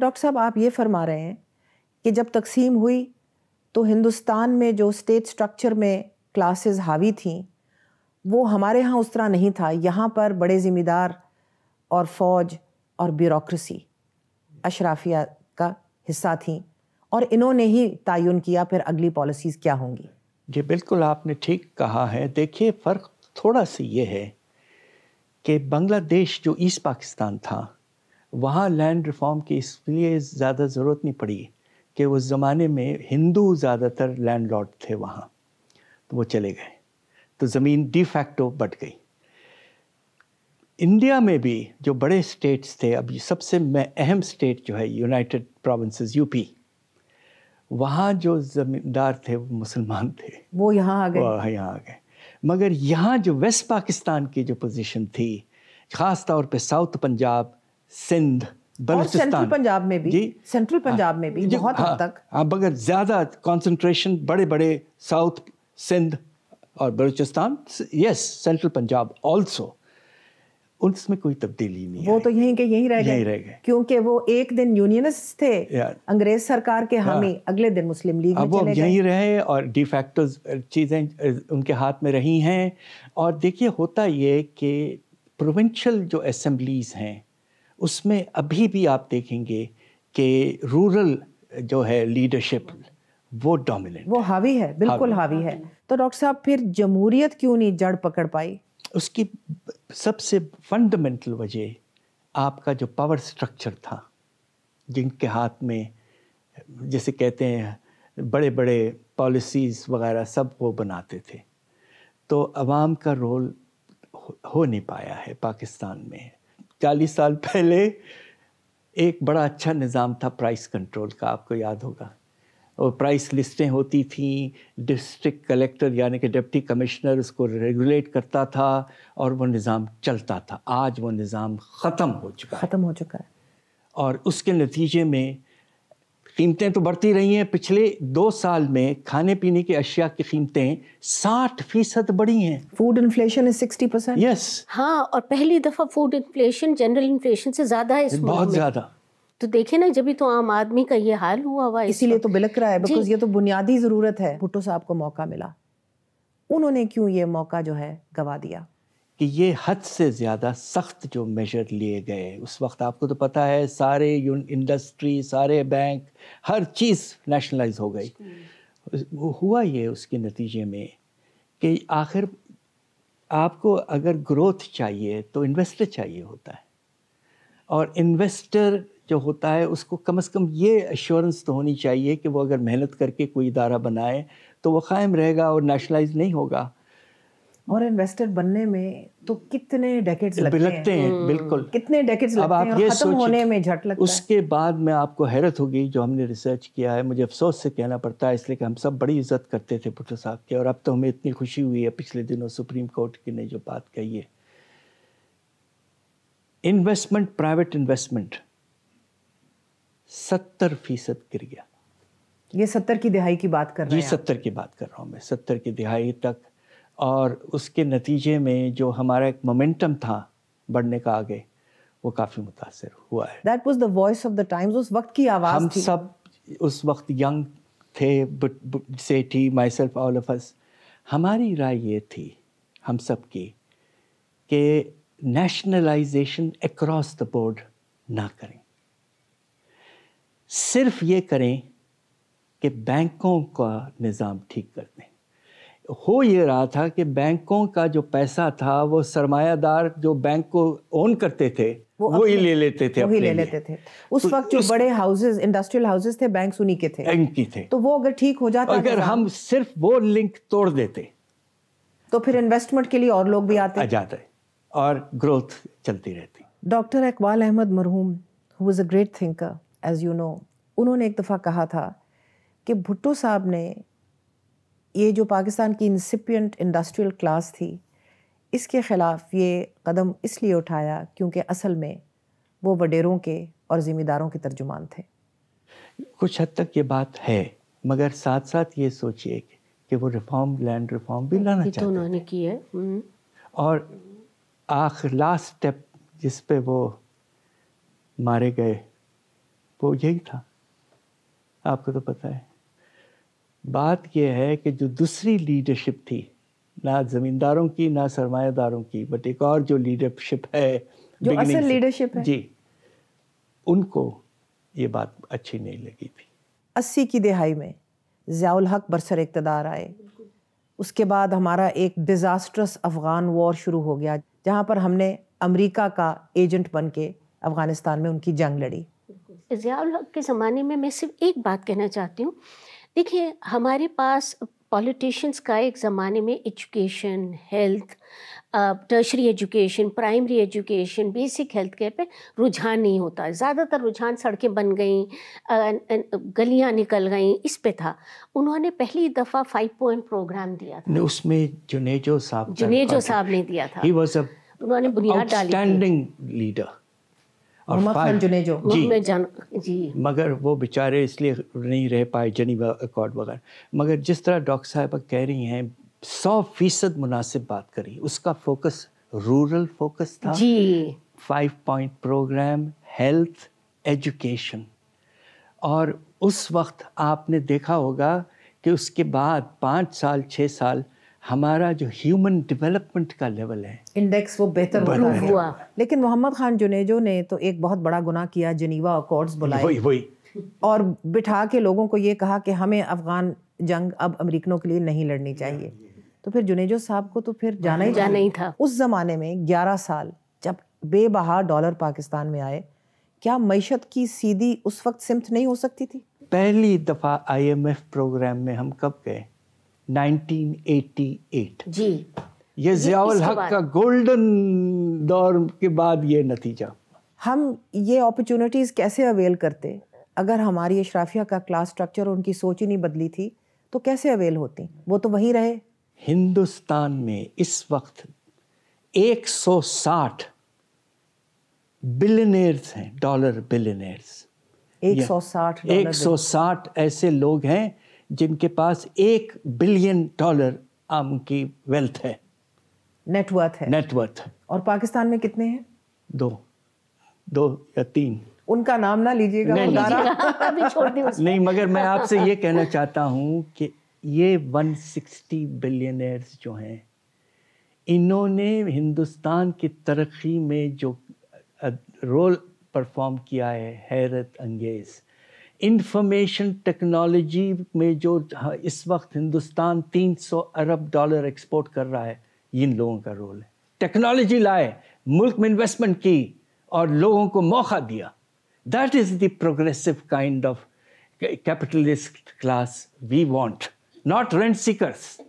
Doctor साहब आप ये फरमा रहे हैं कि जब तकसीम हुई तो हिंदुस्तान में जो स्टेट स्ट्रक्चर में क्लासेस हावी थीं वो हमारे यहाँ उस तरह नहीं था यहाँ पर बड़े ज़िम्मेदार और फौज और ब्यूरोसी अशराफिया का हिस्सा थी और इन्होंने ही तयन किया फिर अगली पॉलिसीज़ क्या होंगी जी बिल्कुल आपने ठीक कहा है देखिए फ़र्क थोड़ा सा ये है कि बांग्लादेश जो ईस्ट पाकिस्तान था वहाँ लैंड रिफॉर्म की इसलिए ज़्यादा ज़रूरत नहीं पड़ी कि उस ज़माने में हिंदू ज़्यादातर लैंड लॉर्ड थे वहाँ तो वो चले गए तो ज़मीन डी फैक्टो बट गई इंडिया में भी जो बड़े स्टेट्स थे अब सबसे अहम स्टेट जो है यूनाइटेड प्रोविंसेस यूपी वहाँ जो ज़मींदार थे वो मुसलमान थे वो यहाँ आ गए यहाँ आ गए मगर यहाँ जो वेस्ट पाकिस्तान की जो पोजीशन थी ख़ास तौर पे साउथ पंजाब सिंध बलोचिस्तान सेंट्रल पंजाब में भी जी सेंट्रल हाँ। पंजाब में भी बहुत हद हाँ। तक हाँ मगर ज़्यादा कॉन्सेंट्रेशन बड़े बड़े साउथ सिंध और Balochistan yes central Punjab also उसमें कोई तब्दीली नहीं वो तो यहीं के यहीं रह गए रह गए क्योंकि वो एक दिन यूनियनिस्ट थे अंग्रेज सरकार के हाँ। हामी अगले दिन मुस्लिम लीग अब वो यहीं रहे और डिफैक्टो चीज़ें उनके हाथ में रही हैं और देखिए होता ये कि प्रोविंशियल जो असम्बलीज हैं उसमें अभी भी आप देखेंगे कि रूरल जो है लीडरशिप वो डोमिनेंट वो हावी है बिल्कुल हावी, हावी है तो डॉक्टर साहब फिर जमहूरियत क्यों नहीं जड़ पकड़ पाई उसकी सबसे फंडामेंटल वजह आपका जो पावर स्ट्रक्चर था जिनके हाथ में जैसे कहते हैं बड़े बड़े पॉलिसीज़ वगैरह सब वो बनाते थे तो आवाम का रोल हो नहीं पाया है पाकिस्तान में चालीस साल पहले एक बड़ा अच्छा निज़ाम था प्राइस कंट्रोल का आपको याद होगा और प्राइस लिस्टें होती थी डिस्ट्रिक्ट कलेक्टर यानी कि डिप्टी कमिश्नर उसको रेगुलेट करता था और वो निज़ाम चलता था आज वो निज़ाम ख़त्म हो चुका ख़त्म हो चुका है और उसके नतीजे में कीमतें तो बढ़ती रही हैं पिछले दो साल में खाने पीने की अशिया की कीमतें साठ फीसद बढ़ी हैं food inflation is sixty percent yes हाँ और पहली दफ़ा फूड इन्फ्लेशन जनरल इन्फ्लेशन से ज़्यादा है इस बहुत ज़्यादा तो देखे ना जब तो आम आदमी का ये हाल हुआ हुआ इसीलिए तो बिलक रहा है बिकॉज ये तो बुनियादी ज़रूरत है भुट्टो साहब को मौका मिला उन्होंने क्यों ये मौका जो है गवा दिया कि ये हद से ज़्यादा सख्त जो मेजर लिए गए उस वक्त आपको तो पता है सारे इंडस्ट्री सारे बैंक हर चीज़ नेशनलाइज हो गई हुआ ये उसके नतीजे में कि आखिर आपको अगर ग्रोथ चाहिए तो इन्वेस्टर चाहिए होता है और इन्वेस्टर जो होता है उसको कम से कम ये एश्योरेंस तो होनी चाहिए कि वो अगर मेहनत करके कोई इदारा बनाए तो वो कायम रहेगा और नेशनलाइज नहीं होगा और इन्वेस्टर बनने में तो कितने डेकेट्स लगते, लगते हैं, हैं हम्म। बिल्कुल कितने डेकेट्स लगते हैं और खत्म होने में झट लगता उसके बाद में आपको हैरत होगी जो हमने रिसर्च किया है मुझे अफसोस से कहना पड़ता है इसलिए कि हम सब बड़ी इज्जत करते थे पुटर साहब के और अब तो हमें इतनी खुशी हुई है पिछले दिनों सुप्रीम कोर्ट की ने जो बात कही है इन्वेस्टमेंट प्राइवेट इन्वेस्टमेंट सत्तर फीसद गिर गया ये सत्तर की दिहाई की बात कर रहा हूँ सत्तर की बात कर रहा हूँ मैं सत्तर की दिहाई तक और उसके नतीजे में जो हमारा एक मोमेंटम था बढ़ने का आगे वो काफ़ी मुतासर हुआ है that was the voice of the times उस वक्त की आवाज़ हम थी। सब उस वक्त यंग थे Sethi myself all of us हमारी राय ये थी हम सब की कि नेशनलाइजेशन एक्रॉस द बोर्ड ना करें सिर्फ ये करें कि बैंकों का निज़ाम ठीक कर दें हो ये रहा था कि बैंकों का जो पैसा था वो सरमायादार जो बैंक को ओन करते थे वो, ही ले लेते थे वो ही ले लेते थे उस तो, वक्त जो उस... बड़े हाउसेस इंडस्ट्रियल हाउसेस थे बैंक उन्हीं के थे बैंक की थे तो वो अगर ठीक हो जाता अगर तो हम सिर्फ वो लिंक तोड़ देते तो फिर इन्वेस्टमेंट के लिए और लोग भी आते जाते और ग्रोथ चलती रहती डॉक्टर इकबाल अहमद मरहूम who is a great thinker as you know उन्होंने एक दफ़ा कहा था कि भुट्टो साहब ने ये जो पाकिस्तान की इंसिपियंट इंडस्ट्रियल क्लास थी इसके ख़िलाफ़ ये कदम इसलिए उठाया क्योंकि असल में वो वडेरों के और ज़िम्मेदारों के तर्जुमान थे कुछ हद तक ये बात है मगर साथ साथ ये सोचिए कि वो रिफॉर्म लैंड रिफॉर्म भी लाना तो चाहते उन्होंने की है हम्म। और आखिर लास्ट स्टेप जिस पे वो मारे गए वो यही था आपको तो पता है बात यह है कि जो दूसरी लीडरशिप थी ना ज़मींदारों की ना सरमादारों की बट एक और जो लीडरशिप है जो असल लीडरशिप है जी उनको ये बात अच्छी नहीं लगी थी अस्सी की दिहाई में ज़ियाल हक बरसर इकतदार आए उसके बाद हमारा एक डिज़ास्ट्रस अफ़गान वॉर शुरू हो गया जहाँ पर हमने अमेरिका का एजेंट बन के अफ़गानिस्तान में उनकी जंग लड़ी ज़ियाल हक के ज़माने में मैं सिर्फ एक बात कहना चाहती हूँ देखिए हमारे पास पॉलिटिशियंस का एक ज़माने में education health tertiary education primary education basic health care पे रुझान नहीं होता ज़्यादातर रुझान सड़कें बन गई गलियां निकल गई इस पे था उन्होंने पहली दफ़ा फाइव पॉइंट प्रोग्राम दिया था उसमें जुनेजो साहब जुनेजो साहब ने दिया था उन्होंने बुनियाद डाली लीडर और खान जो जी, जान, जी मगर वो बेचारे इसलिए नहीं रह पाए जनीवा अकॉर्ड वगैरह मगर जिस तरह डॉक्टर साहब कह रही हैं सौ फीसद मुनासिब बात करी उसका फोकस रूरल फोकस था जी five point programme health education और उस वक्त आपने देखा होगा कि उसके बाद पाँच साल छः साल हमारा जो ह्यूमन डेवलपमेंट का लेवल है इंडेक्स वो बेहतर हुआ लेकिन मोहम्मद खान जुनेजो ने तो एक बहुत बड़ा गुना किया जनीवा अकॉर्ड्स बुलाए वही वही और बिठा के लोगों को ये कहा कि हमें अफगान जंग अब अमरीकनों के लिए नहीं लड़नी चाहिए तो फिर जुनेजो साहब को तो फिर जाना ही जाना ही था उस ज़माने में ग्यारह साल जब बेबहार डॉलर पाकिस्तान में आए क्या मीशत की सीधी उस वक्त सिमत नहीं हो सकती थी पहली दफ़ा आईएमएफ प्रोग्राम में हम कब गए 1988 जी ये जियाउल हक का गोल्डन दौर के बाद ये नतीजा हम ये अपॉर्चुनिटीज़ कैसे अवेल करते अगर हमारी अशराफिया का क्लास स्ट्रक्चर और उनकी सोच ही नहीं बदली थी तो कैसे अवेल होती वो तो वहीं रहे हिंदुस्तान में इस वक्त 160 बिलियनर्स हैं डॉलर बिलियनर्स 160 160 ऐसे लोग हैं जिनके पास एक बिलियन डॉलर आम की वेल्थ है नेटवर्थ है नेटवर्थ और पाकिस्तान में कितने हैं दो दो या तीन उनका नाम ना लीजिएगा नहीं, नहीं, नहीं मगर मैं आपसे ये कहना चाहता हूँ कि ये 160 बिलियनर्स जो हैं इन्होंने हिंदुस्तान की तरक्की में जो रोल परफॉर्म किया है हैरत अंगेज़ इंफॉर्मेशन टेक्नोलॉजी में जो हाँ, इस वक्त हिंदुस्तान 300 अरब डॉलर एक्सपोर्ट कर रहा है इन लोगों का रोल है टेक्नोलॉजी लाए मुल्क में इन्वेस्टमेंट की और लोगों को मौका दिया that is the progressive kind of capitalist class we want not rent Sikar